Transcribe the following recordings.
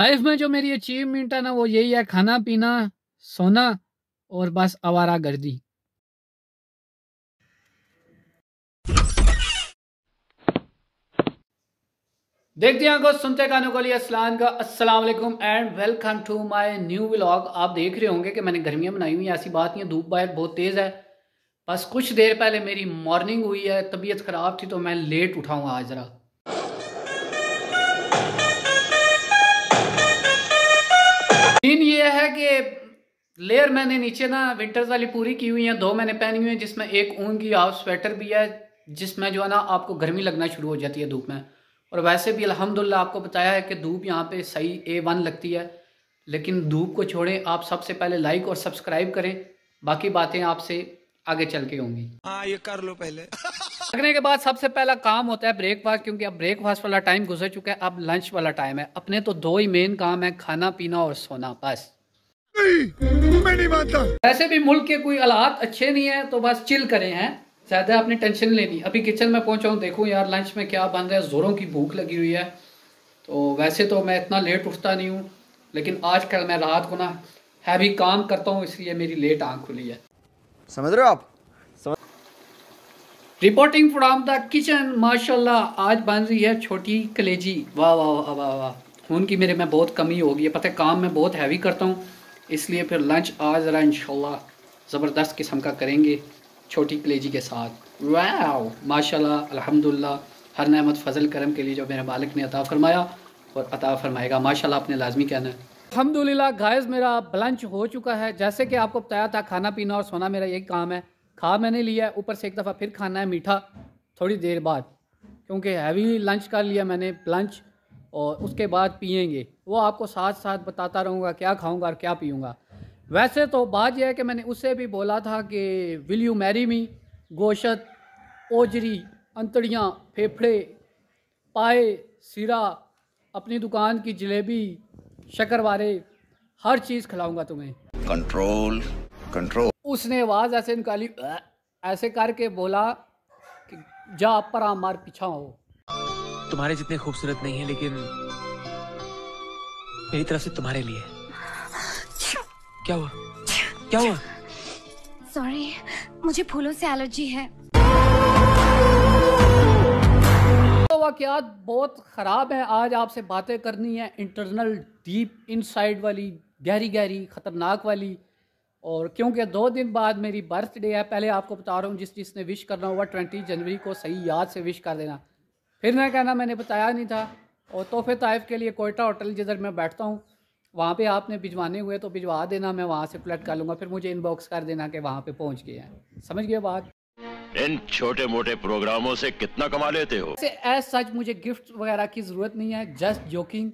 Life में जो मेरी अचीवमेंट है ना वो यही है खाना पीना सोना और बस आवारा गर्दी देखते हैं सुनते कानों को लिए असलान का अस्सलाम वालेकुम and welcome to my new vlog आप देख रहे होंगे कि मैंने गर्मियाँ बनाई हुई ऐसी बात नहीं है धूप बाहर बहुत तेज़ है बस कुछ देर पहले मेरी मॉर्निंग हुई है तबीयत ख़राब थी तो मैं लेट उठाऊंगा आज ज़रा सीन ये है कि लेयर मैंने नीचे ना विंटर्स वाली पूरी की हुई है दो मैंने पहनी हुई है जिसमें एक ऊन की हाफ स्वेटर भी है जिसमें जो है ना आपको गर्मी लगना शुरू हो जाती है धूप में और वैसे भी अलहमदिल्ला आपको बताया है कि धूप यहाँ पे सही ए वन लगती है लेकिन धूप को छोड़ें आप सबसे पहले लाइक और सब्सक्राइब करें बाकी बातें आपसे आगे चल के होंगी हाँ ये कर लो पहले लगने के बाद सबसे पहला काम होता है ब्रेकफास्ट क्योंकि अब ब्रेकफास्ट वाला टाइम गुजर चुका है अब लंच वाला टाइम है अपने तो दो ही मेन काम है खाना पीना और सोना बस मैं नहीं मानता वैसे भी मुल्क के कोई हालात अच्छे नहीं है तो बस चिल करें हैं ज्यादा अपनी टेंशन लेनी अभी किचन में पहुंचा हूँ देखू यार लंच में क्या बन रहा है जोरों की भूख लगी हुई है तो वैसे तो मैं इतना लेट उठता नहीं हूँ लेकिन आजकल मैं रात को ना हैवी काम करता हूँ इसलिए मेरी लेट आँख खुली है समझ रहे हो आप रिपोर्टिंग फ्रॉम द किचन माशाल्लाह आज बन रही है छोटी कलेजी वाह वाह वाह वाह वाह खून की मेरे में बहुत कमी होगी है पता है काम मैं बहुत हैवी करता हूँ इसलिए फिर लंच आज ज़रा इन ज़बरदस्त किस्म का करेंगे छोटी कलेजी के साथ वाह माशाल्लाह अल्हम्दुलिल्लाह हर नमत फजल करम के लिए जो मेरे मालिक ने अता फरमाया और अता फरमाएगा माशाल्लाह आपने लाजमी कहना है अलहमदिल्ला गायज़ मेरा लंच हो चुका है जैसे कि आपको बताया था खाना पीना और सोना मेरा यही काम है खा मैंने लिया है ऊपर से एक दफ़ा फिर खाना है मीठा थोड़ी देर बाद क्योंकि हैवी लंच कर लिया मैंने लंच और उसके बाद पियेंगे वो आपको साथ साथ बताता रहूँगा क्या खाऊँगा और क्या पीऊँगा वैसे तो बात यह है कि मैंने उससे भी बोला था कि विल यू मैरी मी गोशत ओजरी अंतड़ियाँ फेफड़े पाए सिरा अपनी दुकान की जलेबी शक्करवारे हर चीज़ खिलाऊँगा तुम्हें कंट्रोल कंट्रोल उसने आवाज़ ऐसे निकाली ऐसे करके बोला कि जा पर मार पीछा हो तुम्हारे जितने खूबसूरत नहीं है लेकिन मेरी तरफ से तुम्हारे लिए क्या हुआ क्या हुआ सॉरी मुझे फूलों से एलर्जी है तो बहुत ख़राब है आज आपसे बातें करनी है इंटरनल डीप इनसाइड वाली गहरी गहरी ख़तरनाक वाली और क्योंकि दो दिन बाद मेरी बर्थडे है पहले आपको बता रहा हूँ जिस जिसने विश करना हुआ ट्वेंटी जनवरी को सही याद से विश कर देना फिर मैं कहना मैंने बताया नहीं था और तोहफे ताइफ के लिए कोयटा होटल जिधर मैं बैठता हूँ वहाँ पे आपने भिजवाने हुए तो भिजवा देना मैं वहाँ से फ्लट कर लूँगा फिर मुझे इनबॉक्स कर देना कि वहाँ पे पहुँच गए हैं समझ गए बात इन छोटे मोटे प्रोग्रामों से कितना कमा लेते हो एज सच मुझे गिफ्ट वगैरह की ज़रूरत नहीं है जस्ट जोकिंग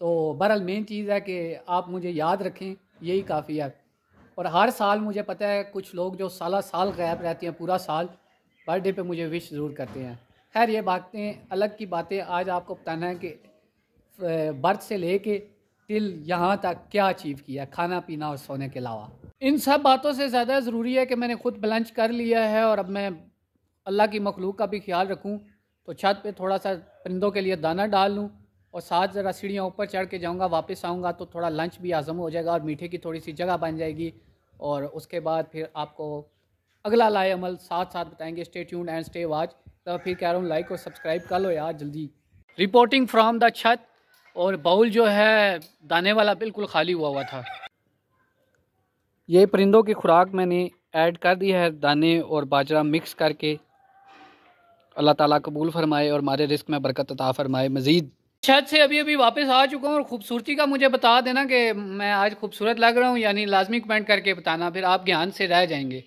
तो बहरहाल मेन चीज़ है कि आप मुझे याद रखें यही काफ़ी है और हर साल मुझे पता है कुछ लोग जो साल साल गैप रहते हैं पूरा साल बर्थडे पे मुझे विश ज़रूर करते हैं खैर ये बातें अलग की बातें आज आपको बताना है कि बर्थ से ले कर टिल यहाँ तक क्या अचीव किया खाना पीना और सोने के अलावा इन सब बातों से ज़्यादा ज़रूरी है कि मैंने खुद ब्लंच कर लिया है और अब मैं अल्लाह की मखलूक का भी ख्याल रखूँ तो छत पर थोड़ा सा परिंदों के लिए दाना डाल लूँ और साथ ज़रा सीढ़ियाँ ऊपर चढ़ के जाऊँगा वापस आऊँगा तो थोड़ा लंच भी आज़म हो जाएगा और मीठे की थोड़ी सी जगह बन जाएगी और उसके बाद फिर आपको अगला लाए अमल साथ साथ बताएंगे stay tune and stay watch तो फिर कह रहा हूँ लाइक और सब्सक्राइब कर लो यार जल्दी रिपोर्टिंग फ्राम द छत और बाउल जो है दाने वाला बिल्कुल खाली हुआ हुआ था ये परिंदों की खुराक मैंने ऐड कर दी है दाने और बाजरा मिक्स करके अल्लाह ताला कबूल फरमाए और हमारे रिस्क में बरकत अता फरमाए मज़ीद छत से अभी अभी वापस आ चुका हूँ और खूबसूरती का मुझे बता देना कि मैं आज खूबसूरत लग रहा हूँ यानी लाजमी कमेंट करके बताना फिर आप ज्ञान से रह जाएंगे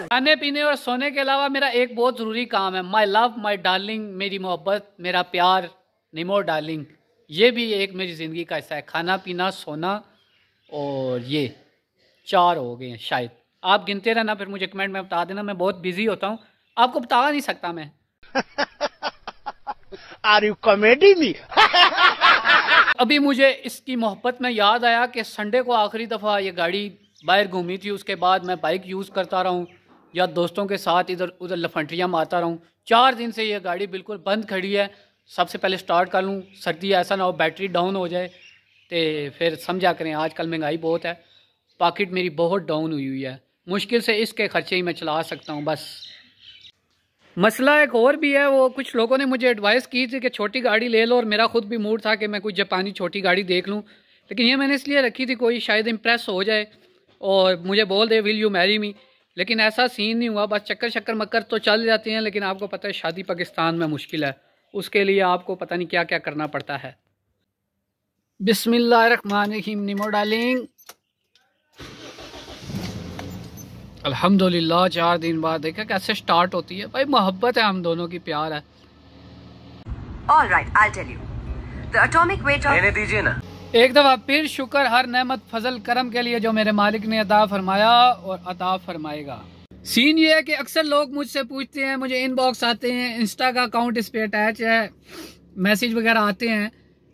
खाने पीने और सोने के अलावा मेरा एक बहुत ज़रूरी काम है माई लव माई डार्लिंग मेरी मोहब्बत मेरा प्यार निमो डार्लिंग ये भी एक मेरी ज़िंदगी का हिस्सा है खाना पीना सोना और ये चार हो गए हैं शायद आप गिनते रहना फिर मुझे कमेंट में बता देना मैं बहुत बिज़ी होता हूँ आपको बता नहीं सकता मैं आर यू कॉमेडी मी अभी मुझे इसकी मोहब्बत में याद आया कि संडे को आखिरी दफ़ा ये गाड़ी बाहर घूमी थी उसके बाद मैं बाइक यूज़ करता रहा हूँ या दोस्तों के साथ इधर उधर लफंटरियाँ मारता रहूँ चार दिन से ये गाड़ी बिल्कुल बंद खड़ी है सबसे पहले स्टार्ट कर लूँ सर्दी ऐसा ना हो बैटरी डाउन हो जाए तो फिर समझा करें आजकल महंगाई बहुत है पॉकेट मेरी बहुत डाउन हुई हुई है मुश्किल से इसके ख़र्चे ही मैं चला सकता हूँ बस मसला एक और भी है वो कुछ लोगों ने मुझे एडवाइस की थी कि छोटी गाड़ी ले लो और मेरा खुद भी मूड था कि मैं कुछ जापानी छोटी गाड़ी देख लूँ लेकिन ये मैंने इसलिए रखी थी कोई शायद इम्प्रेस हो जाए और मुझे बोल दे विल यू मैरी मी लेकिन ऐसा सीन नहीं हुआ बस चक्कर शक्कर मक्कर तो चल जाती हैं लेकिन आपको पता है शादी पाकिस्तान में मुश्किल है उसके लिए आपको पता नहीं क्या क्या करना पड़ता है बिसमिल्ल रन निमो डालिंग अल्हम्दुलिल्लाह चार दिन बाद देखा कैसे स्टार्ट होती है भाई मोहब्बत है हम दोनों की प्यार है All right, I'll tell you. The atomic weight of... दीजिए ना एक दफ़ा फिर शुक्र हर नेमत फजल करम के लिए जो मेरे मालिक ने अता फरमाया और अता फरमाएगा सीन ये है कि अक्सर लोग मुझसे पूछते हैं मुझे इनबॉक्स आते हैं इंस्टा का अकाउंट इस पर अटैच है मैसेज वगैरह आते हैं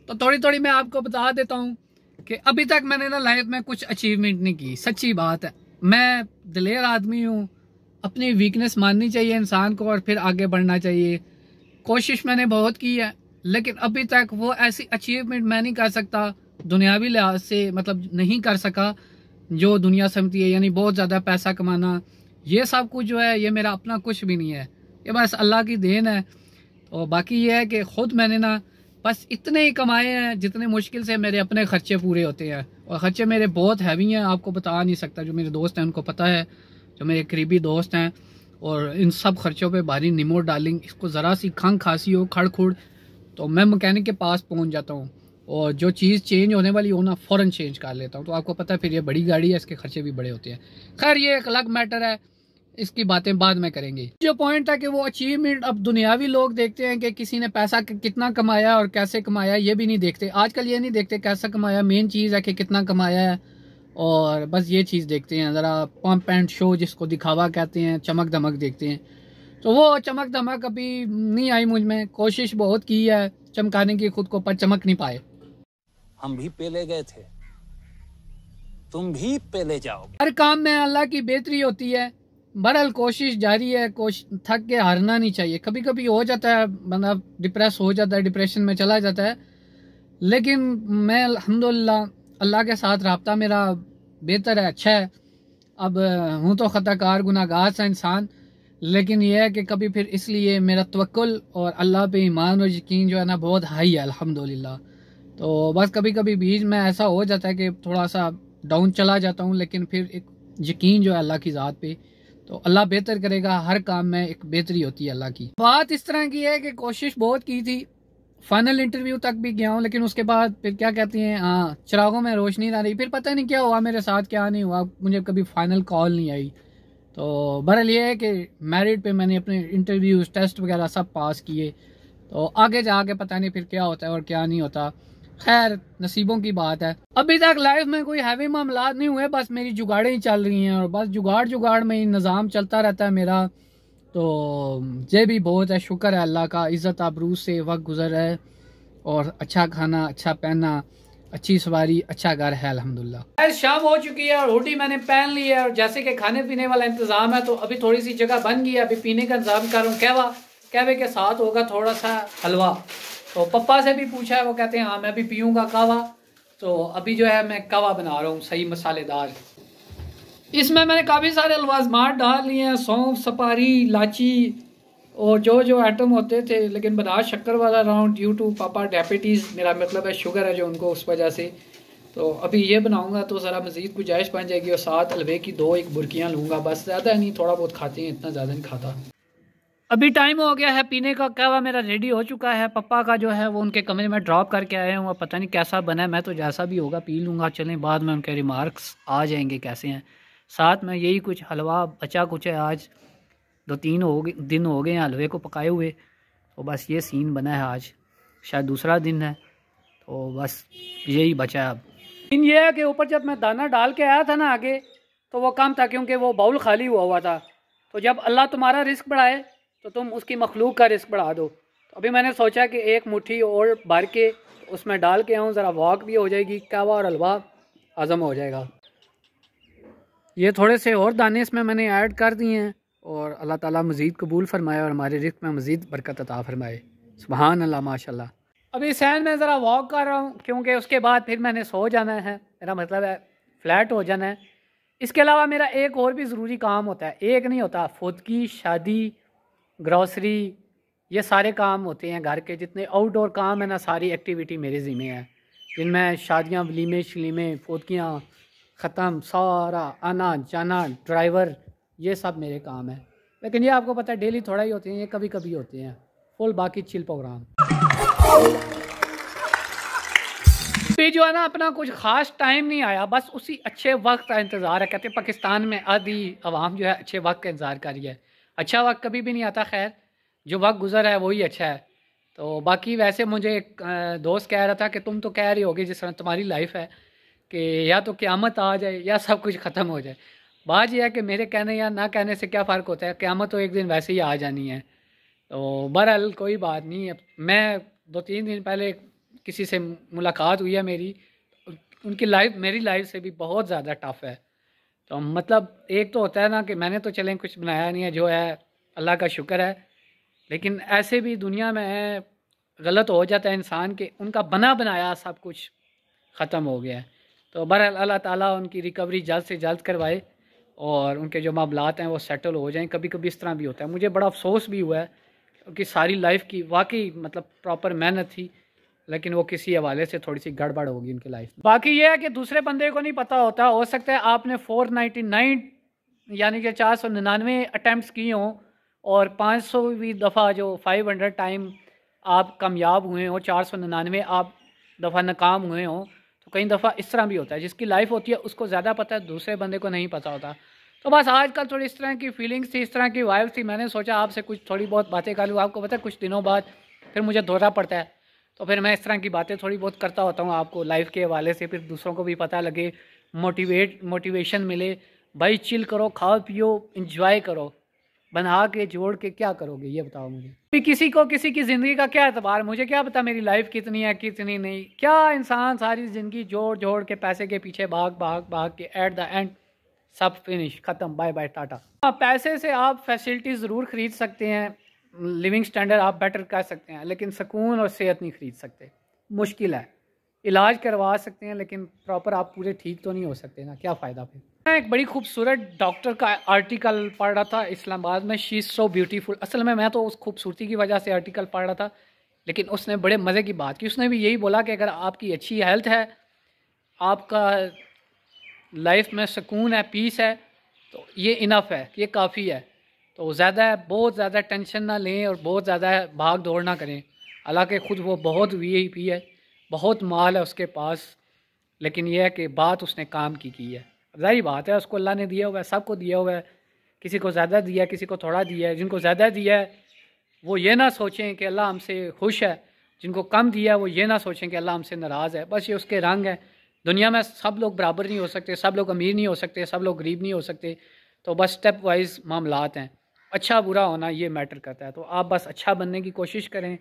तो थोड़ी थोड़ी मैं आपको बता देता हूँ कि अभी तक मैंने ना लाइफ में कुछ अचीवमेंट नहीं की सच्ची बात है मैं दलेर आदमी हूँ अपनी वीकनेस माननी चाहिए इंसान को और फिर आगे बढ़ना चाहिए कोशिश मैंने बहुत की है लेकिन अभी तक वो ऐसी अचीवमेंट मैं नहीं कर सकता दुनियावी लिहाज से मतलब नहीं कर सका जो दुनिया समझती है यानी बहुत ज़्यादा पैसा कमाना ये सब कुछ जो है ये मेरा अपना कुछ भी नहीं है ये बस अल्लाह की देन है और बाकी ये है कि ख़ुद मैंने ना बस इतने ही कमाए हैं जितने मुश्किल से मेरे अपने खर्चे पूरे होते हैं और ख़र्चे मेरे बहुत हैवी हैं आपको बता नहीं सकता जो मेरे दोस्त हैं उनको पता है जो मेरे करीबी दोस्त हैं और इन सब खर्चों पे भारी निमो डालिंग इसको ज़रा सी खंग खांसी हो खड़ खुड़ तो मैं मकैनिक के पास पहुंच जाता हूँ और जो चीज़ चेंज होने वाली हो ना फ़ौर चेंज कर लेता हूँ तो आपको पता है फिर ये बड़ी गाड़ी है इसके खर्चे भी बड़े होते हैं खैर ये एक अलग मैटर है इसकी बातें बाद में करेंगे जो पॉइंट था कि वो अचीवमेंट अब दुनियावी लोग देखते हैं कि किसी ने पैसा कितना कमाया और कैसे कमाया ये भी नहीं देखते आजकल ये नहीं देखते कैसा कमाया मेन चीज़ है कि कितना कमाया है और बस ये चीज़ देखते हैं ज़रा पम्प एंड शो जिसको दिखावा कहते हैं चमक धमक देखते हैं तो वो चमक धमक अभी नहीं आई मुझ में कोशिश बहुत की है चमकाने की खुद को पर चमक नहीं पाए हम भी पेले गए थे तुम भी पेले जाओ हर काम में अल्लाह की बेहतरी होती है बहरहाल कोशिश जारी है कोश थक के हारना नहीं चाहिए कभी कभी हो जाता है बंदा डिप्रेस हो जाता है डिप्रेशन में चला जाता है लेकिन मैं अलहमदिल्ला अल्लाह के साथ रबता मेरा बेहतर है अच्छा है अब हूँ तो ख़ताकार गुनागार सा इंसान लेकिन यह है कि कभी फिर इसलिए मेरा तवक्ल और अल्लाह पे ईमान और यकीन जो है ना बहुत हाई है अल्हम्दुलिल्लाह तो बस कभी कभी बीच में ऐसा हो जाता है कि थोड़ा सा डाउन चला जाता हूँ लेकिन फिर एक यकीन जो है अल्लाह की ज़ात पे तो अल्लाह बेहतर करेगा हर काम में एक बेहतरी होती है अल्लाह की बात इस तरह की है कि कोशिश बहुत की थी फाइनल इंटरव्यू तक भी गया हूँ लेकिन उसके बाद फिर क्या कहती हैं हाँ चिरागों में रोशनी ना रही फिर पता नहीं क्या हुआ मेरे साथ क्या नहीं हुआ मुझे कभी फाइनल कॉल नहीं आई तो बहरल ये है कि मेरिट पे मैंने अपने इंटरव्यूज़ टेस्ट वगैरह सब पास किए तो आगे जा के पता नहीं फिर क्या होता है और क्या नहीं होता खैर नसीबों की बात है अभी तक लाइफ में कोई हैवी मामला नहीं हुए बस मेरी जुगाड़े ही चल रही हैं और बस जुगाड़ जुगाड़ में ही निज़ाम चलता रहता है मेरा तो ये भी बहुत है शुक्र है अल्लाह का इज़्ज़त आबरू से वक्त गुजर है और अच्छा खाना अच्छा पहनना अच्छी सवारी अच्छा घर है खैर शाम हो चुकी है और रोटी मैंने पहन ली है और जैसे कि खाने पीने वाला इंतज़ाम है तो अभी थोड़ी सी जगह बन गई है अभी पीने का इंतज़ाम करूँ कहवा कहवे के साथ होगा थोड़ा सा हलवा तो पप्पा से भी पूछा है वो कहते हैं हाँ मैं भी पीऊँगा कावा तो अभी जो है मैं कावा बना रहा हूँ सही मसालेदार इसमें मैंने काफ़ी सारे अल्वाजमात डाल लिए हैं सौंफ सपारी इलाची और जो जो आइटम होते थे लेकिन बना शक्कर वाला राउंड ड्यू टू पापा डायबिटीज़ मेरा मतलब है शुगर है जो उनको उस वजह से तो अभी ये बनाऊंगा तो ज़रा मज़ीद गुजाइश बन जाएगी और साथ हलवे की दो एक बुरकियाँ लूँगा बस ज़्यादा नहीं थोड़ा बहुत खाते हैं इतना ज़्यादा नहीं खाता अभी टाइम हो गया है पीने का कहवा मेरा रेडी हो चुका है पप्पा का जो है वो उनके कमरे में ड्रॉप करके आया हूँ पता नहीं कैसा बना है मैं तो जैसा भी होगा पी लूँगा चलें बाद में उनके रिमार्क्स आ जाएंगे कैसे हैं साथ में यही कुछ हलवा बचा कुछ है आज दो तीन हो गए दिन हो गए हैं हलवे को पकाए हुए तो बस ये सीन बना है आज शायद दूसरा दिन है तो बस यही बचा है अब इन ये है कि ऊपर जब मैं दाना डाल के आया था ना आगे तो वो कम था क्योंकि वो बाउल खाली हुआ हुआ था तो जब अल्लाह तुम्हारा रिस्क बढ़ाए तो तुम उसकी मखलूक का रिस्क बढ़ा दो तो अभी मैंने सोचा कि एक मुट्ठी और भर के उसमें डाल के आऊँ ज़रा वॉक भी हो जाएगी कहवा और हलवा हज़म हो जाएगा ये थोड़े से और दाने इसमें मैंने ऐड कर दिए हैं और अल्लाह ताला मज़ीद कबूल फरमाए और हमारे रिस्क में मज़ीद बरकत अता फरमाए सुबहान अल्लाह माशाल्लाह अभी सैन में ज़रा वॉक कर रहा हूँ क्योंकि उसके बाद फिर मैंने सो जाना है मेरा मतलब है फ्लैट हो जाना है इसके अलावा मेरा एक और भी ज़रूरी काम होता है एक नहीं होता खुद की शादी ग्रॉसरी ये सारे काम होते हैं घर के जितने आउटडोर काम है ना सारी एक्टिविटी मेरे ज़िम्मे है जिनमें शादियाँ वलीमे शलीमे फोतकियाँ ख़त्म सारा आना जाना ड्राइवर ये सब मेरे काम है लेकिन ये आपको पता है डेली थोड़ा ही होते हैं ये कभी कभी होते हैं फुल बाकी चिल प्रोग्राम फिर जो है ना अपना कुछ ख़ास टाइम नहीं आया बस उसी अच्छे वक्त का इंतज़ार है कहते पाकिस्तान में आधी आवाम जो है अच्छे वक्त का इंतज़ार कर रही है अच्छा वक्त कभी भी नहीं आता खैर जो वक्त गुजर है वही अच्छा है तो बाकी वैसे मुझे एक दोस्त कह रहा था कि तुम तो कह रही होगी जिस तरह तुम्हारी लाइफ है कि या तो क़्यामत आ जाए या सब कुछ ख़त्म हो जाए बात यह है कि मेरे कहने या ना कहने से क्या फ़र्क होता है क़्यामत तो एक दिन वैसे ही आ जानी है तो बहरहाल कोई बात नहीं है मैं दो तीन दिन पहले किसी से मुलाकात हुई है मेरी उनकी लाइफ मेरी लाइफ से भी बहुत ज़्यादा टफ है तो मतलब एक तो होता है ना कि मैंने तो चलें कुछ बनाया नहीं है जो है अल्लाह का शुक्र है लेकिन ऐसे भी दुनिया में गलत हो जाता है इंसान के उनका बना बनाया सब कुछ ख़त्म हो गया है तो बहर अल्लाह ताला उनकी रिकवरी जल्द से जल्द करवाए और उनके जो मामलात हैं वो सेटल हो जाएं कभी कभी इस तरह भी होता है मुझे बड़ा अफसोस भी हुआ है कि सारी लाइफ की वाकई मतलब प्रॉपर मेहनत थी लेकिन वो किसी हवाले से थोड़ी सी गड़बड़ होगी उनकी लाइफ में बाकी ये है कि दूसरे बंदे को नहीं पता होता हो सकता है आपने फोर नाइन्टी नाइन यानी कि चार सौ निन्यानवे अटैम्प्ट किए हों और पाँच सौवीं दफ़ा जो फाइव हंड्रेड टाइम आप कामयाब हुए हों चार सौ निन्यानवे आप दफ़ा नाकाम हुए हों तो कई दफ़ा इस तरह भी होता है जिसकी लाइफ होती है उसको ज़्यादा पता है दूसरे बंदे को नहीं पता होता तो बस आजकल थोड़ी इस तरह की फीलिंग्स थी इस तरह की वाइफ थी मैंने सोचा आपसे कुछ थोड़ी बहुत बातें कर लूँ आपको पता है कुछ दिनों बाद फिर मुझे दौरा पड़ता है तो फिर मैं इस तरह की बातें थोड़ी बहुत करता होता हूँ आपको लाइफ के हवाले से फिर दूसरों को भी पता लगे मोटिवेट मोटिवेशन मिले भाई चिल करो खाओ पियो इंजॉय करो बना के जोड़ के क्या करोगे ये बताओ मुझे भी किसी को किसी की ज़िंदगी का क्या एतबार मुझे क्या पता मेरी लाइफ कितनी है कितनी नहीं क्या इंसान सारी ज़िंदगी जोड़ जोड़ के पैसे के पीछे भाग भाग भाग के एट द एंड सब फिनिश ख़त्म बाय बाय टाटा हाँ पैसे से आप फैसिलिटी ज़रूर ख़रीद सकते हैं लिविंग स्टैंडर्ड आप बेटर कर सकते हैं लेकिन सुकून और सेहत नहीं ख़रीद सकते मुश्किल है इलाज करवा सकते हैं लेकिन प्रॉपर आप पूरे ठीक तो नहीं हो सकते ना क्या फ़ायदा फिर मैं एक बड़ी खूबसूरत डॉक्टर का आर्टिकल पढ़ रहा था इस्लामाबाद में शी इज़ सो ब्यूटीफुल असल में मैं तो उस खूबसूरती की वजह से आर्टिकल पढ़ रहा था लेकिन उसने बड़े मज़े की बात की उसने भी यही बोला कि अगर आपकी अच्छी हेल्थ है आपका लाइफ में सुकून है पीस है तो ये इनफ है ये काफ़ी है तो ज़्यादा बहुत ज़्यादा टेंशन ना लें और बहुत ज़्यादा भाग दौड़ ना करें हालांकि ख़ुद वो बहुत पी है बहुत माल है उसके पास लेकिन यह है कि बात उसने काम की की है जाहिर बात है उसको अल्लाह ने दिया हुआ है सबको दिया हुआ है किसी को ज़्यादा दिया है किसी को थोड़ा दिया है जिनको ज़्यादा दिया है वो ये ना सोचें कि अल्लाह हमसे खुश है जिनको कम दिया है वो ये ना सोचें कि अल्लाह हमसे नाराज़ है बस ये उसके रंग है दुनिया में सब लोग बराबर नहीं हो सकते सब लोग अमीर नहीं हो सकते सब लोग गरीब नहीं हो सकते तो बस स्टेप वाइज मामलात हैं अच्छा बुरा होना ये मैटर करता है तो आप बस अच्छा बनने की कोशिश करें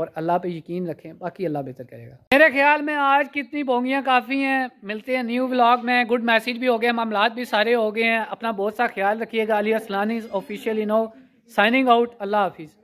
और अल्लाह पे यकीन रखें बाकी अल्लाह बेहतर करेगा मेरे ख्याल में आज कितनी बोंगियाँ काफ़ी हैं मिलते हैं न्यू ब्लॉग में गुड मैसेज भी हो गए मामला भी सारे हो गए हैं अपना बहुत सा ख्याल रखिएगा अली असलानी ऑफिशियल इनो साइनिंग आउट अल्लाह हाफिज़